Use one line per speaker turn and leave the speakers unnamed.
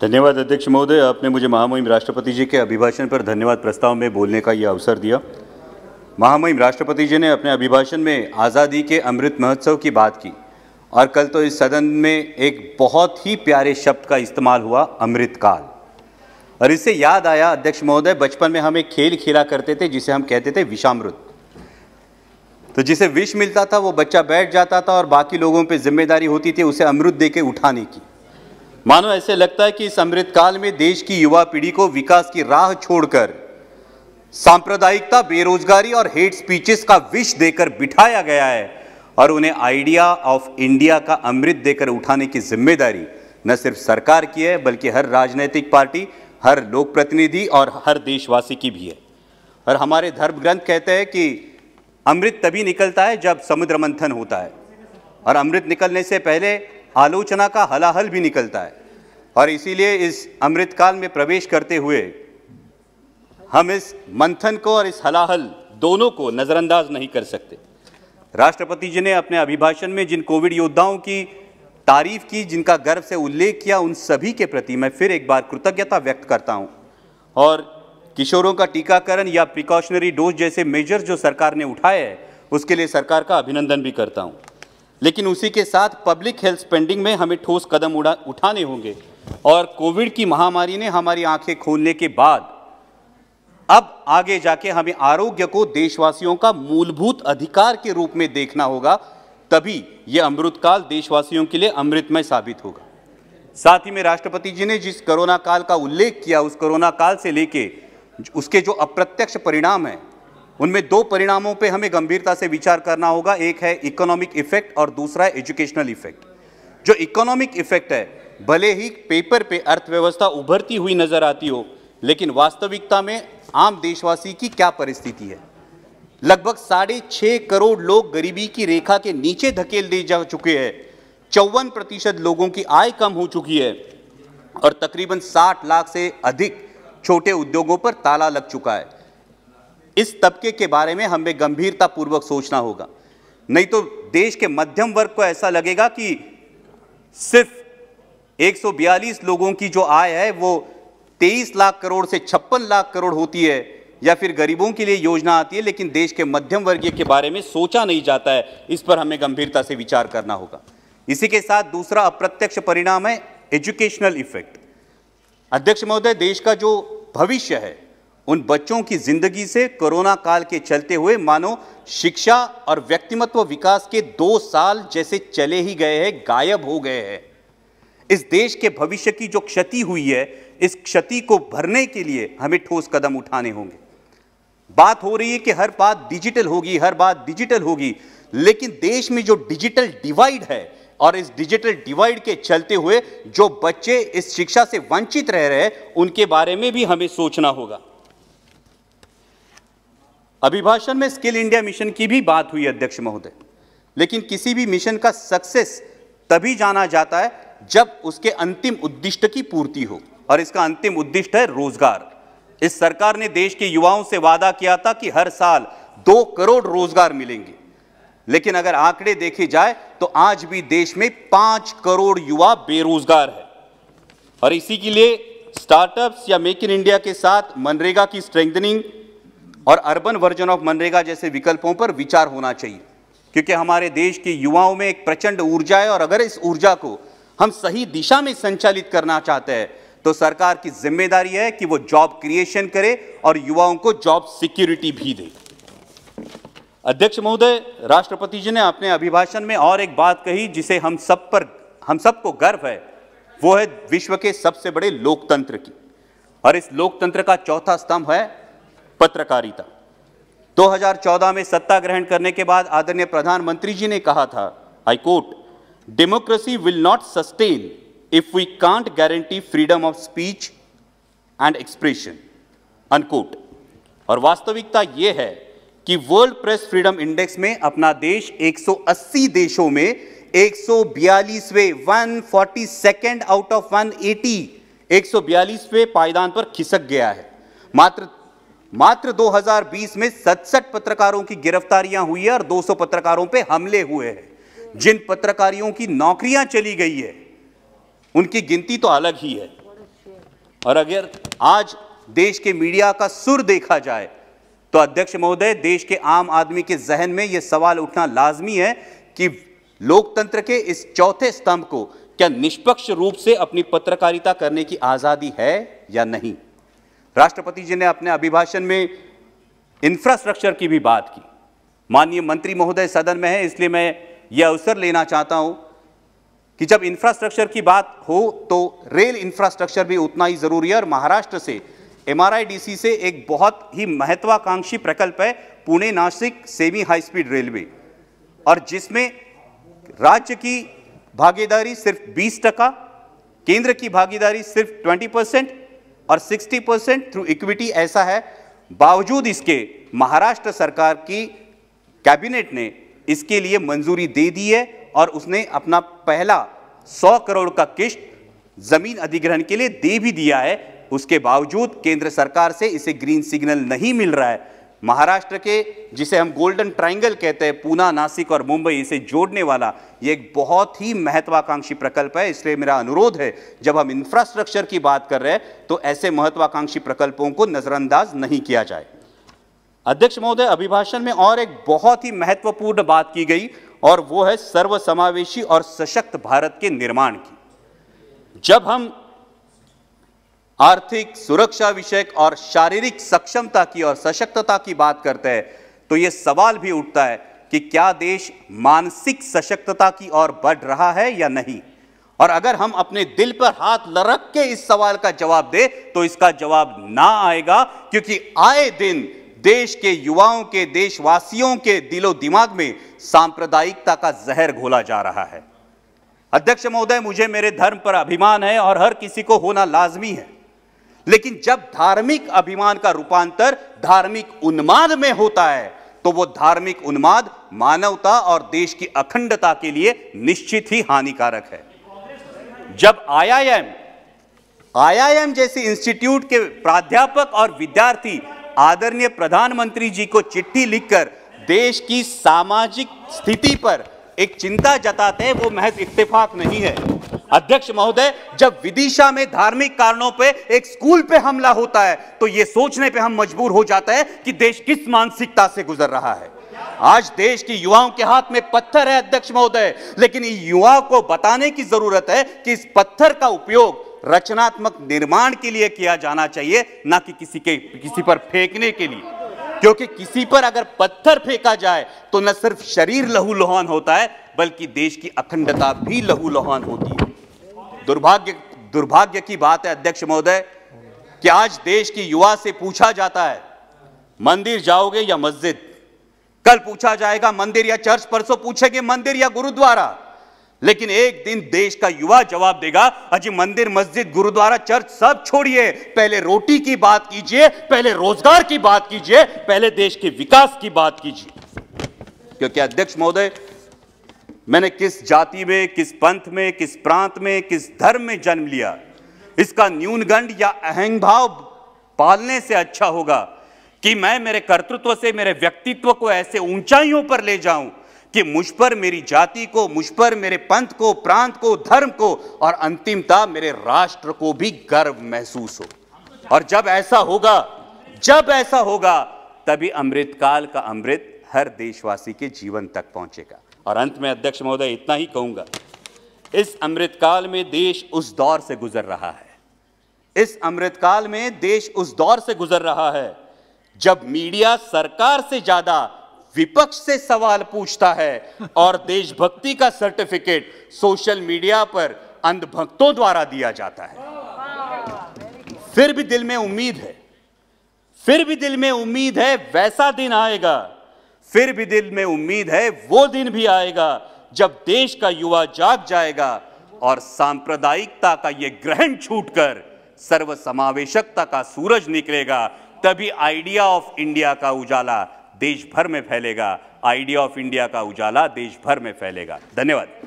धन्यवाद अध्यक्ष महोदय आपने मुझे महामहिम राष्ट्रपति जी के अभिभाषण पर धन्यवाद प्रस्ताव में बोलने का यह अवसर दिया महामहिम राष्ट्रपति जी ने अपने अभिभाषण में आज़ादी के अमृत महोत्सव की बात की और कल तो इस सदन में एक बहुत ही प्यारे शब्द का इस्तेमाल हुआ अमृतकाल और इससे याद आया अध्यक्ष महोदय बचपन में हम एक खेल खेला करते थे जिसे हम कहते थे विषामृत तो जिसे विष मिलता था वो बच्चा बैठ जाता था और बाकी लोगों पे जिम्मेदारी होती थी उसे अमृत दे के उठाने की मानो ऐसे लगता है कि इस अमृतकाल में देश की युवा पीढ़ी को विकास की राह छोड़कर सांप्रदायिकता बेरोजगारी और हेट स्पीचेस का विष देकर बिठाया गया है और उन्हें आइडिया ऑफ इंडिया का अमृत देकर उठाने की जिम्मेदारी न सिर्फ सरकार की है बल्कि हर राजनीतिक पार्टी हर लोक प्रतिनिधि और हर देशवासी की भी है और हमारे धर्म ग्रंथ कहते हैं कि अमृत तभी निकलता है जब समुद्र मंथन होता है और अमृत निकलने से पहले आलोचना का हलाहल भी निकलता है और इसीलिए इस अमृतकाल में प्रवेश करते हुए हम इस मंथन को और इस हलाहल दोनों को नज़रअंदाज नहीं कर सकते राष्ट्रपति जी ने अपने अभिभाषण में जिन कोविड योद्धाओं की तारीफ की जिनका गर्व से उल्लेख किया उन सभी के प्रति मैं फिर एक बार कृतज्ञता व्यक्त करता हूँ और किशोरों का टीकाकरण या प्रिकॉशनरी डोज जैसे मेजर जो सरकार ने उठाए हैं उसके लिए सरकार का अभिनंदन भी करता हूँ लेकिन उसी के साथ पब्लिक हेल्थ स्पेंडिंग में हमें ठोस कदम उड़ा उठाने होंगे और कोविड की महामारी ने हमारी आंखें खोलने के बाद अब आगे जाके हमें आरोग्य को देशवासियों का मूलभूत अधिकार के रूप में देखना होगा तभी यह अमृतकाल देशवासियों के लिए अमृतमय साबित होगा साथ ही में राष्ट्रपति जी ने जिस कोरोना काल का उल्लेख किया उस कोरोना काल से लेके उसके जो अप्रत्यक्ष परिणाम हैं उनमें दो परिणामों पे हमें गंभीरता से विचार करना होगा एक है इकोनॉमिक इफेक्ट और दूसरा है एजुकेशनल इफेक्ट जो इकोनॉमिक इफेक्ट है भले ही पेपर पे अर्थव्यवस्था उभरती हुई नजर आती हो लेकिन वास्तविकता में आम देशवासी की क्या परिस्थिति है लगभग साढ़े छः करोड़ लोग गरीबी की रेखा के नीचे धकेल दिए जा चुके हैं चौवन प्रतिशत लोगों की आय कम हो चुकी है और तकरीबन 60 लाख से अधिक छोटे उद्योगों पर ताला लग चुका है इस तबके के बारे में हमें गंभीरतापूर्वक सोचना होगा नहीं तो देश के मध्यम वर्ग को ऐसा लगेगा कि सिर्फ 142 लोगों की जो आय है वो 23 लाख करोड़ से छप्पन लाख करोड़ होती है या फिर गरीबों के लिए योजना आती है लेकिन देश के मध्यम वर्गीय के बारे में सोचा नहीं जाता है इस पर हमें गंभीरता से विचार करना होगा इसी के साथ दूसरा अप्रत्यक्ष परिणाम है एजुकेशनल इफेक्ट अध्यक्ष महोदय देश का जो भविष्य है उन बच्चों की जिंदगी से कोरोना काल के चलते हुए मानो शिक्षा और व्यक्तिमत्व विकास के दो साल जैसे चले ही गए हैं गायब हो गए हैं इस देश के भविष्य की जो क्षति हुई है इस क्षति को भरने के लिए हमें ठोस कदम उठाने होंगे बात हो रही है कि हर बात डिजिटल होगी हर बात डिजिटल होगी लेकिन देश में जो डिजिटल डिवाइड है और इस डिजिटल डिवाइड के चलते हुए जो बच्चे इस शिक्षा से वंचित रह रहे हैं उनके बारे में भी हमें सोचना होगा अभिभाषण में स्किल इंडिया मिशन की भी बात हुई अध्यक्ष महोदय लेकिन किसी भी मिशन का सक्सेस तभी जाना जाता है जब उसके अंतिम उद्दिष्ट की पूर्ति हो और इसका अंतिम उद्दिष्ट है रोजगार इस सरकार ने देश के युवाओं से वादा किया था कि हर साल दो करोड़ रोजगार मिलेंगे लेकिन अगर आंकड़े देखे जाए तो आज भी देश में पांच करोड़ युवा बेरोजगार है और इसी के लिए स्टार्टअप्स या मेक इन इंडिया के साथ मनरेगा की स्ट्रेंथनिंग और अर्बन वर्जन ऑफ मनरेगा जैसे विकल्पों पर विचार होना चाहिए क्योंकि हमारे देश के युवाओं में एक प्रचंड ऊर्जा है और अगर इस ऊर्जा को हम सही दिशा में संचालित करना चाहते हैं तो सरकार की जिम्मेदारी है कि वो जॉब क्रिएशन करे और युवाओं को जॉब सिक्योरिटी भी दे अध्यक्ष महोदय राष्ट्रपति जी ने अपने अभिभाषण में और एक बात कही जिसे हम सब पर हम सबको गर्व है वो है विश्व के सबसे बड़े लोकतंत्र की और इस लोकतंत्र का चौथा स्तंभ है पत्रकारिता 2014 में सत्ता ग्रहण करने के बाद आदरणीय प्रधानमंत्री जी ने कहा था I quote democracy will not sustain if we can't guarantee freedom of speech and expression unquote और वास्तविकता यह है कि वर्ल्ड प्रेस फ्रीडम इंडेक्स में अपना देश 180 देशों में एक सौ फोर्टी सेकेंड आउट ऑफ 180 बयालीसवे पायदान पर खिसक गया है मात्र मात्र 2020 में सड़सठ पत्रकारों की गिरफ्तारियां हुई है और 200 पत्रकारों पे हमले हुए हैं जिन पत्रकारियों की नौकरियां चली गई है उनकी गिनती तो अलग ही है और अगर आज देश के मीडिया का सुर देखा जाए तो अध्यक्ष महोदय देश के आम आदमी के जहन में यह सवाल उठना लाजमी है कि लोकतंत्र के इस चौथे स्तंभ को क्या निष्पक्ष रूप से अपनी पत्रकारिता करने की आज़ादी है या नहीं राष्ट्रपति जी ने अपने अभिभाषण में इंफ्रास्ट्रक्चर की भी बात की माननीय मंत्री महोदय सदन में है इसलिए मैं ये अवसर लेना चाहता हूँ कि जब इंफ्रास्ट्रक्चर की बात हो तो रेल इंफ्रास्ट्रक्चर भी उतना ही ज़रूरी है और महाराष्ट्र से एम से एक बहुत ही महत्वाकांक्षी प्रकल्प है Pune Nashik semi high speed railway और जिसमें राज्य की भागीदारी सिर्फ 20 टका केंद्र की भागीदारी सिर्फ 20 परसेंट और 60 परसेंट थ्रू इक्विटी ऐसा है बावजूद इसके महाराष्ट्र सरकार की कैबिनेट ने इसके लिए मंजूरी दे दी है और उसने अपना पहला 100 करोड़ का किश्त जमीन अधिग्रहण के लिए दे भी दिया है उसके बावजूद केंद्र सरकार से इसे ग्रीन सिग्नल नहीं मिल रहा है महाराष्ट्र के जिसे हम गोल्डन ट्राइंगल कहते हैं पूना नासिक और मुंबई इसे जोड़ने वाला ये एक बहुत ही महत्वाकांक्षी प्रकल्प है इसलिए मेरा अनुरोध है जब हम इंफ्रास्ट्रक्चर की बात कर रहे हैं तो ऐसे महत्वाकांक्षी प्रकल्पों को नज़रअंदाज नहीं किया जाए अध्यक्ष महोदय अभिभाषण में और एक बहुत ही महत्वपूर्ण बात की गई और वो है सर्वसमावेशी और सशक्त भारत के निर्माण की जब हम आर्थिक सुरक्षा विषयक और शारीरिक सक्षमता की और सशक्तता की बात करते हैं तो ये सवाल भी उठता है कि क्या देश मानसिक सशक्तता की ओर बढ़ रहा है या नहीं और अगर हम अपने दिल पर हाथ लरक के इस सवाल का जवाब दे तो इसका जवाब ना आएगा क्योंकि आए दिन देश के युवाओं के देशवासियों के दिलो दिमाग में सांप्रदायिकता का जहर घोला जा रहा है अध्यक्ष महोदय मुझे मेरे धर्म पर अभिमान है और हर किसी को होना लाजमी है लेकिन जब धार्मिक अभिमान का रूपांतर धार्मिक उन्माद में होता है तो वो धार्मिक उन्माद मानवता और देश की अखंडता के लिए निश्चित ही हानिकारक है जब आईआईएम आईआईएम जैसे इंस्टीट्यूट के प्राध्यापक और विद्यार्थी आदरणीय प्रधानमंत्री जी को चिट्ठी लिखकर देश की सामाजिक स्थिति पर एक चिंता जताते हैं वो महज इत्तेफाक नहीं है अध्यक्ष महोदय जब विदिशा में धार्मिक कारणों पे एक स्कूल पे हमला होता है तो ये सोचने पे हम मजबूर हो जाते हैं कि देश किस मानसिकता से गुजर रहा है आज देश की युवाओं के हाथ में पत्थर है अध्यक्ष महोदय लेकिन युवाओं को बताने की जरूरत है कि इस पत्थर का उपयोग रचनात्मक निर्माण के लिए किया जाना चाहिए ना कि किसी के किसी पर फेंकने के लिए क्योंकि किसी पर अगर पत्थर फेंका जाए तो न सिर्फ शरीर लहूलुहान होता है बल्कि देश की अखंडता भी लहूलुहान होती है दुर्भाग्य दुर्भाग्य की बात है अध्यक्ष महोदय कि आज देश की युवा से पूछा जाता है मंदिर जाओगे या मस्जिद कल पूछा जाएगा मंदिर या चर्च परसों पूछेंगे मंदिर या गुरुद्वारा लेकिन एक दिन देश का युवा जवाब देगा अजी मंदिर मस्जिद गुरुद्वारा चर्च सब छोड़िए पहले रोटी की बात कीजिए पहले रोजगार की बात कीजिए पहले देश के विकास की बात कीजिए क्योंकि अध्यक्ष महोदय मैंने किस जाति में किस पंथ में किस प्रांत में किस धर्म में जन्म लिया इसका न्यूनगंड या अहंग भाव पालने से अच्छा होगा कि मैं मेरे कर्तृत्व से मेरे व्यक्तित्व को ऐसे ऊंचाइयों पर ले जाऊं कि मुझ पर मेरी जाति को मुझ पर मेरे पंथ को प्रांत को धर्म को और अंतिमता मेरे राष्ट्र को भी गर्व महसूस हो और जब ऐसा होगा जब ऐसा होगा तभी अमृतकाल का अमृत हर देशवासी के जीवन तक पहुंचेगा और अंत में अध्यक्ष महोदय इतना ही कहूंगा इस अमृतकाल में देश उस दौर से गुजर रहा है इस अमृतकाल में देश उस दौर से गुजर रहा है जब मीडिया सरकार से ज्यादा विपक्ष से सवाल पूछता है और देशभक्ति का सर्टिफिकेट सोशल मीडिया पर अंधभक्तों द्वारा दिया जाता है फिर भी दिल में उम्मीद है फिर भी दिल में उम्मीद है वैसा दिन आएगा फिर भी दिल में उम्मीद है वो दिन भी आएगा जब देश का युवा जाग जाएगा और सांप्रदायिकता का ये ग्रहण छूटकर सर्व समावेशकता का सूरज निकलेगा तभी आइडिया ऑफ इंडिया का उजाला देश भर में फैलेगा आइडिया ऑफ इंडिया का उजाला देश भर में फैलेगा धन्यवाद